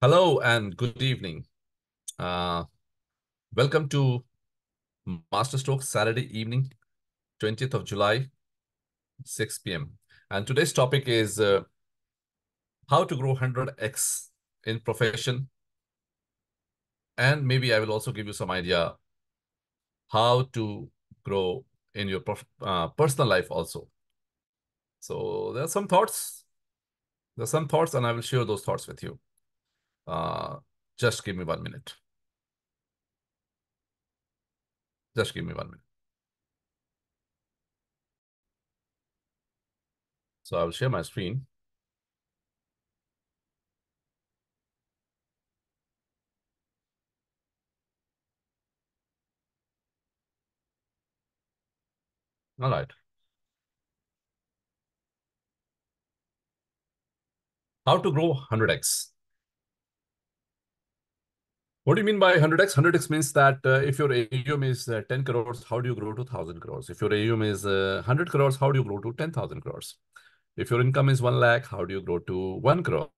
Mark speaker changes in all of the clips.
Speaker 1: Hello and good evening. Uh, welcome to Masterstroke Saturday evening, 20th of July, 6 p.m. And today's topic is uh, how to grow 100x in profession. And maybe I will also give you some idea how to grow in your uh, personal life also. So there are some thoughts. There are some thoughts and I will share those thoughts with you. Uh, just give me one minute. Just give me one minute. So I will share my screen. All right. How to grow 100x. What do you mean by 100x? 100x means that uh, if your AUM is uh, 10 crores, how do you grow to 1,000 crores? If your AUM is uh, 100 crores, how do you grow to 10,000 crores? If your income is 1 lakh, how do you grow to 1 crore?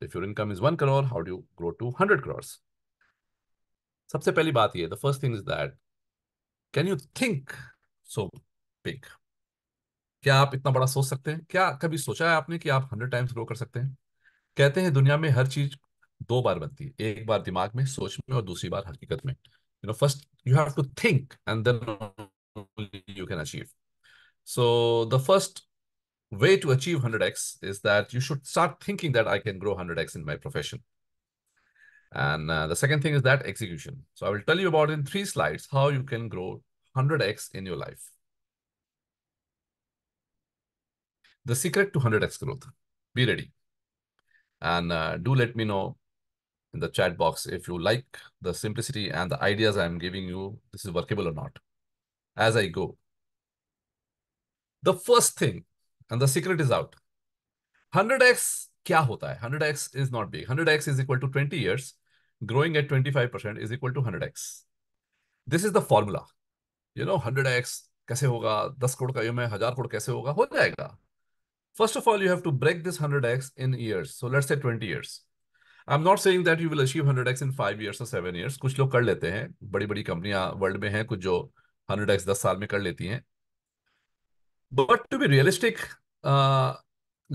Speaker 1: If your income is 1 crore, how do you grow to 100 crores? सबसे पहली बात ये, the first thing is that, can you think so big? क्या आप इतना बड़ा सोच सकते हैं? क्या कभी सोचा है आपने कि आप 100 times grow कर सकते हैं? कहते हैं दुनिया में हर चीज दो बार बनती है एक बार दिमाग में सोच में और दूसरी बार हकीकत में you know first you have to think and then you can achieve so the way to achieve 100x is that you should start thinking that I can grow 100x in my profession. And uh, the second thing is that execution. So I will tell you about in three slides how you can grow 100x in your life. The secret to 100x growth. Be ready. And uh, do let me know in the chat box if you like the simplicity and the ideas I'm giving you, this is workable or not, as I go. The first thing, and the secret is out. 100x kya hota hai? 100x is not big. 100x is equal to 20 years. Growing at 25% is equal to 100x. This is the formula. You know, 100x kaise hoga? Ten crore का यूम है crore kaise hoga? Ho jayega. First of all, you have to break this 100x in years. So let's say 20 years. I am not saying that you will achieve hundred X in five years और seven years कुछ लोग कर लेते हैं बड़ी बड़ी कंपनियां world में हैं कुछ जो हंड्रेड एक्स दस साल में कर लेती हैं but to be realistic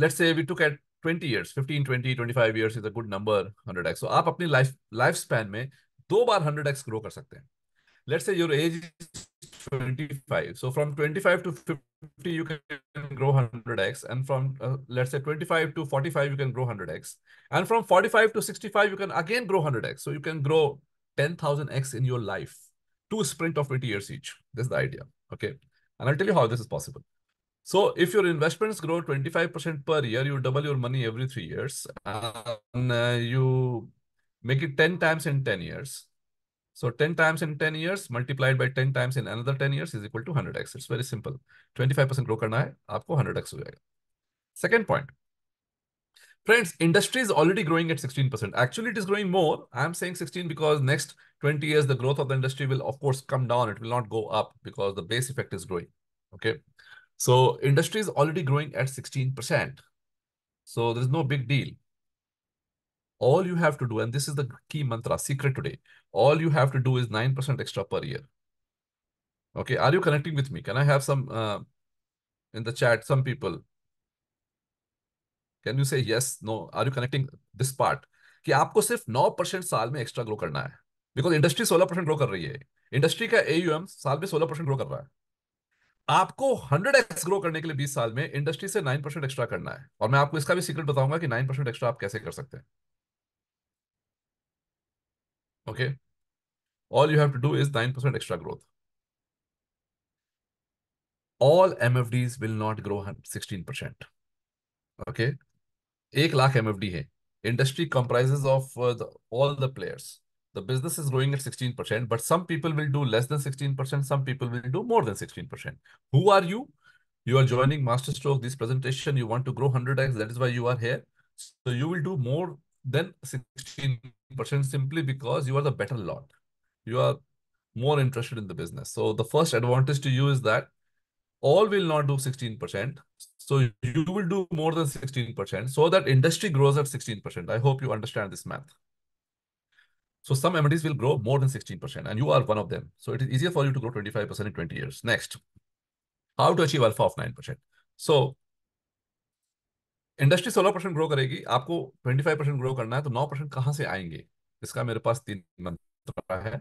Speaker 1: let say we to cat twenty years fifteen twenty twenty five years is a good number hundred X आप अपनी लाइफ लाइफ स्पैन में दो बार हंड्रेड एक्स ग्रो कर सकते हैं let's say your age 25. So from 25 to 50, you can grow 100x. And from, uh, let's say, 25 to 45, you can grow 100x. And from 45 to 65, you can again grow 100x. So you can grow 10,000x in your life. Two sprint of 20 years each. That's the idea. Okay. And I'll tell you how this is possible. So if your investments grow 25% per year, you double your money every three years. And uh, you make it 10 times in 10 years so 10 times in 10 years multiplied by 10 times in another 10 years is equal to 100x. It's very simple. 25% percent grow करना है आपको 100x हो जाएगा Second point, Friends, industry is already growing at 16%. Actually, it is growing more. I'm saying 16 because next 20 years, the growth of the industry will, of course, come down. It will not go up because the base effect is growing. Okay. So industry is already growing at 16%. So there's no big deal. all you have to do, and this is the key mantra secret today, all you have to do is 9% extra per year. Okay, are you connecting with me? Can I have some uh, in the chat, some people? Can you say yes, no? Are you connecting this part? कि आपको सिर्फ 9% साल में extra grow करना है because industry 16% grow कर रही है इंडस्ट्री का एयूएम साल में 16% ग्रो कर रहा है आपको 100x ग्रो करने के लिए 20 साल में इंडस्ट्री से 9% एक्स्ट्रा करना है और मैं आपको इसका भी सीक्रेट बताऊंगा कि 9% एक्स्ट्रा आप कैसे कर सकते हैं Okay. All you have to do is 9% extra growth. All MFDs will not grow 16%. Okay. 1 lakh MFD hai. Industry comprises of uh, the, all the players. The business is growing at 16%, but some people will do less than 16%. Some people will do more than 16%. Who are you? You are joining Masterstroke, this presentation. You want to grow 100x. That is why you are here. So you will do more than 16% simply because you are the better lot. You are more interested in the business. So the first advantage to you is that all will not do 16%. So you will do more than 16% so that industry grows at 16%. I hope you understand this math. So some amenities will grow more than 16% and you are one of them. So it is easier for you to grow 25% in 20 years. Next, how to achieve alpha of 9%. So industry सोलह percent grow करेगी आपको twenty five percent grow करना है तो नौ percent कहां से आएंगे इसका मेरे पास तीन मंत्र है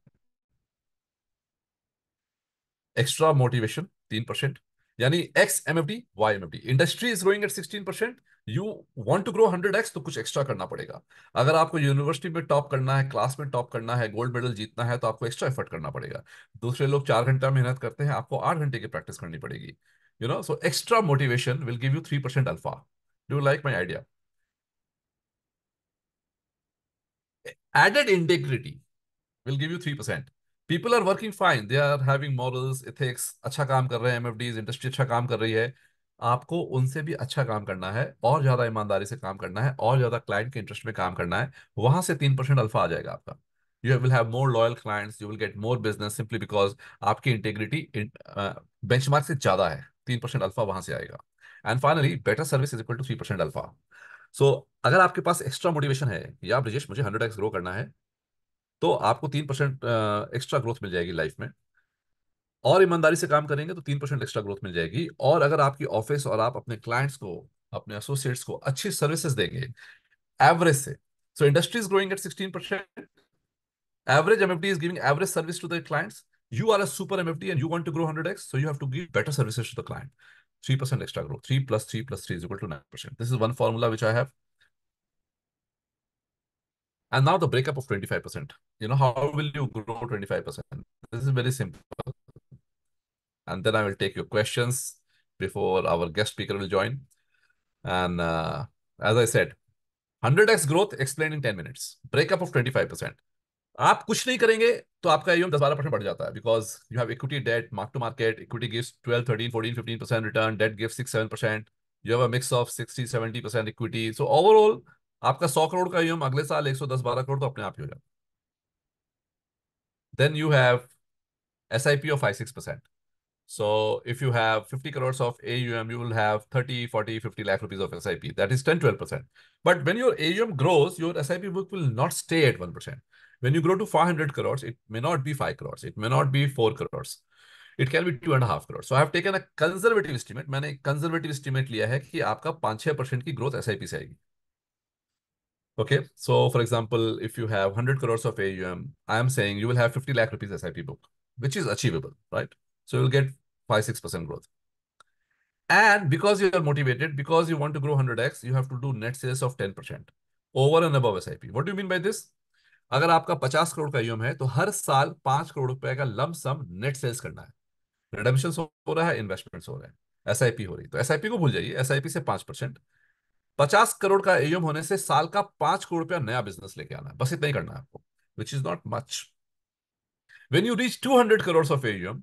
Speaker 1: एक्स्ट्रा मोटिवेशन तीन परसेंट यानी X M F D Y M F D industry is growing at sixteen percent you want to grow hundred X तो कुछ एक्स्ट्रा करना पड़ेगा अगर आपको यूनिवर्सिटी में टॉप करना है क्लास में टॉप करना है गोल्ड मेडल जीतना है तो आपको एक्स्ट्रा एफर्ट करना पड़ेगा दूसरे लोग चार घंटा मेहनत करते हैं आपको आठ घंटे की प्रैक्टिस करनी पड़ेगी you know so extra motivation will give you three percent alpha Do you like my idea? Added integrity will give you 3%. People are working fine. They are having morals, ethics, अच्छा काम कर रहे हैं एमएफडीज industry अच्छा काम कर रही है आपको उनसे भी अच्छा काम करना है और ज्यादा ईमानदारी से काम करना है और ज्यादा क्लाइंट के इंटरेस्ट में काम करना है वहां से तीन परसेंट अल्फा आ जाएगा आपका you will have more loyal clients you will get more business simply because आपकी इंटेग्रिटी बेंचमार्क से ज्यादा है तीन परसेंट अल्फा वहां से आएगा and finally better service is equal to three percent alpha so अगर आपके पास एक्स्ट्रा मोटिवेशन है या ब्रिजेश मुझे हंड्रेड एक्स ग्रो करना है तो आपको तीन परसेंट एक्स्ट्रा ग्रोथ मिल जाएगी लाइफ में और ईमानदारी से काम करेंगे तो तीन परसेंट एक्स्ट्रा ग्रोथ मिल जाएगी और अगर आपकी ऑफिस और आप अपने क्लाइंट्स को अपने एसोसिएट्स को अच्छी सर्विसेज देंगे एवरेज से so industry is growing at sixteen percent average M F D is giving average service to the clients you are a super M F D and you want to grow hundred X so you have to give better services to the client 3% extra growth. 3 plus 3 plus 3 is equal to 9%. This is one formula which I have. And now the breakup of 25%. You know, how will you grow 25%? This is very simple. And then I will take your questions before our guest speaker will join. And uh, as I said, 100x growth explained in 10 minutes. Breakup of 25%. आप कुछ नहीं करेंगे तो आपका EVM दस बारह percent बढ़ जाता है because you have equity debt mark to market equity gives twelve thirteen fourteen fifteen percent return debt gives six seven percent you have a mix of sixty seventy percent equity so overall आपका सौ करोड़ का EVM अगले साल एक सौ दस बारह करोड़ तो अपने आप ही हो जाता then you have S I P of five six percent So if you have 50 crores of AUM, you will have 30, 40, 50 lakh rupees of SIP. That is 10, 12%. But when your AUM grows, your SIP book will not stay at 1%. when you grow to 500 crores, it may not be 5 crores. It may not be 4 crores. It can be 2.5 crores. So I have taken a conservative estimate. I have taken a conservative estimate that your 5-6% growth SIP will be. Okay. So for example, if you have 100 crores of AUM, I am saying you will have 50 lakh rupees SIP book, which is achievable, right? So you will get 5-6% growth. And because you are motivated, because you want to grow 100x, you have to do net sales of 10% over and above SIP. What do you mean by this? अगर आपका पचास करोड़ का M e है तो हर साल पांच करोड़ रुपए का लम सम नेट सेल्स करना है रिडम्शन हो रहा है इन्वेस्टमेंट हो रहे हैं एस हो रही तो एस को भूल जाइए एस से पांच परसेंट पचास करोड़ का एम e होने से साल का पांच करोड़ रुपया नया बिजनेस लेके आना है बस इतना ही करना है आपको which is not much when you reach to hundred crore of M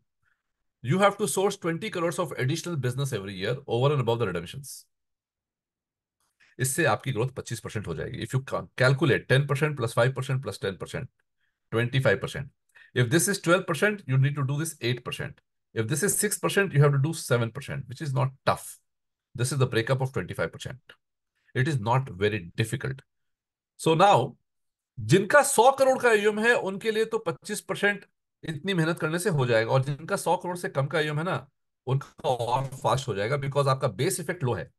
Speaker 1: you have to source twenty crore of additional business every year over and above the इससे आपकी ग्रोथ पच्चीस परसेंट हो जाएगी if you calculate ten percent plus five percent plus ten percent twenty five percent if this is twelve percent you need to do this eight percent if this is six percent you have to do seven percent which is not tough this is the breakup of twenty five percent it is not very difficult so now जिनका सौ करोड़ का एयम है उनके लिए तो पच्चीस percent इतनी मेहनत करने से हो जाएगा और जिनका सौ करोड़ से कम का एयम है ना उनका और फास्ट हो जाएगा बिकॉज आपका बेस इफेक्ट लो है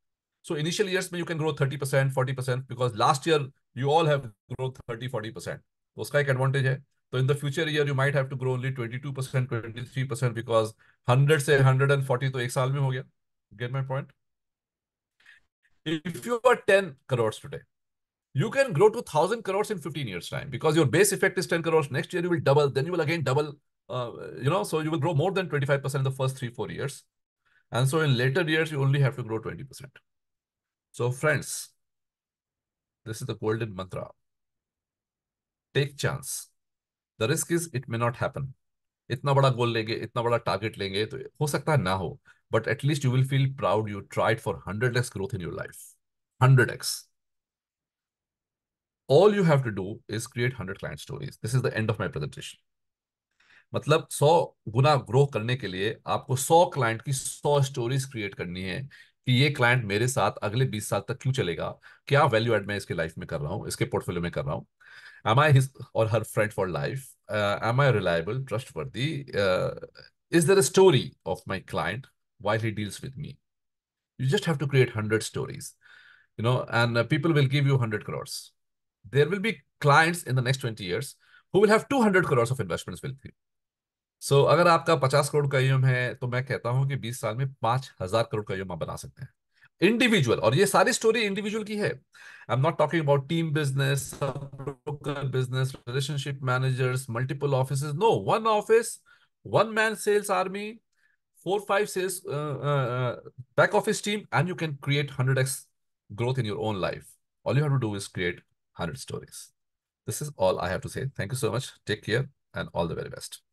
Speaker 1: So initial years में you can grow 30%, 40% because last year you all have grown 30, 40%. तो उसका advantage है. So in the future year you might have to grow only 22%, 23% because 100 say 140 तो एक साल में हो Get my point? If you are 10 crores today, you can grow to 1000 crores in 15 years time because your base effect is 10 crores. Next year you will double, then you will again double. Uh, you know, so you will grow more than 25% in the first three, four years. And so in later years, you only have to grow 20%. So friends, this is the golden mantra. Take chance. The risk is it may not happen. इतना बड़ा गोल लेंगे इतना बड़ा target लेंगे तो हो सकता है ना हो but at least you will feel proud you tried for hundred X growth in your life hundred X all you have to do is create 100 client stories this is the end of my presentation मतलब 100 गुना grow करने के लिए आपको 100 client की 100 stories create करनी है कि ये क्लाइंट मेरे साथ अगले बीस साल तक क्यों चलेगा क्या वैल्यू एड मैं इसके लाइफ में कर रहा हूँ इसके पोर्टफोलियो में कर रहा हूँ M I his or her friend for life am I reliable trust for the is there a story of my client while he deals with me you just have to create hundred stories you know and people will give you hundred crores there will be clients in the next 20 years who will have 200 crores of investments with you. So so, अगर आपका पचास करोड़ का EM e है तो मैं कहता हूं कि बीस साल में पांच हजार करोड़ का ईएम e आप बना सकते हैं इंडिविजुअल और ये सारी स्टोरी इंडिविजुअल की है I am not talking about team business business relationship managers multiple office no one office one man sales army four five sales back office team and you can create hundred X growth in your own life all you have to do is create hundred stories this is all I have to say thank you so much take care and all the very best